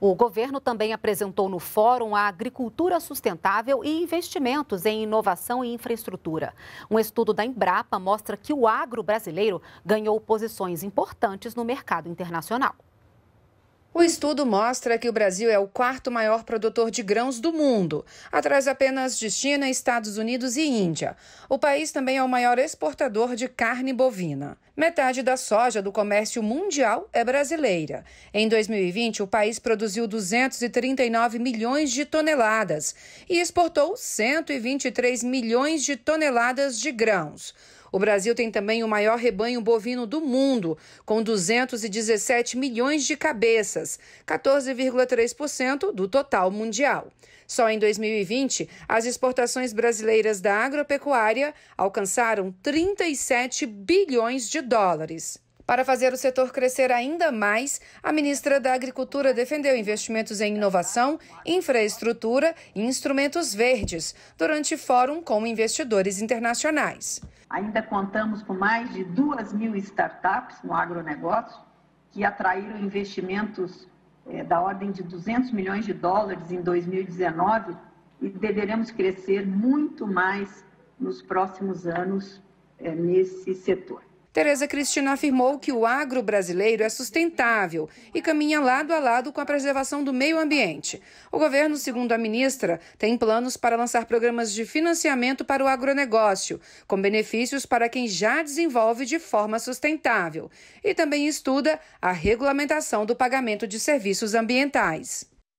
O governo também apresentou no fórum a agricultura sustentável e investimentos em inovação e infraestrutura. Um estudo da Embrapa mostra que o agro brasileiro ganhou posições importantes no mercado internacional. O estudo mostra que o Brasil é o quarto maior produtor de grãos do mundo, atrás apenas de China, Estados Unidos e Índia. O país também é o maior exportador de carne bovina. Metade da soja do comércio mundial é brasileira. Em 2020, o país produziu 239 milhões de toneladas e exportou 123 milhões de toneladas de grãos. O Brasil tem também o maior rebanho bovino do mundo, com 217 milhões de cabeças, 14,3% do total mundial. Só em 2020, as exportações brasileiras da agropecuária alcançaram 37 bilhões de dólares. Para fazer o setor crescer ainda mais, a ministra da Agricultura defendeu investimentos em inovação, infraestrutura e instrumentos verdes durante fórum com investidores internacionais. Ainda contamos com mais de 2 mil startups no agronegócio, que atraíram investimentos é, da ordem de 200 milhões de dólares em 2019 e deveremos crescer muito mais nos próximos anos é, nesse setor. Tereza Cristina afirmou que o agro brasileiro é sustentável e caminha lado a lado com a preservação do meio ambiente. O governo, segundo a ministra, tem planos para lançar programas de financiamento para o agronegócio, com benefícios para quem já desenvolve de forma sustentável, e também estuda a regulamentação do pagamento de serviços ambientais.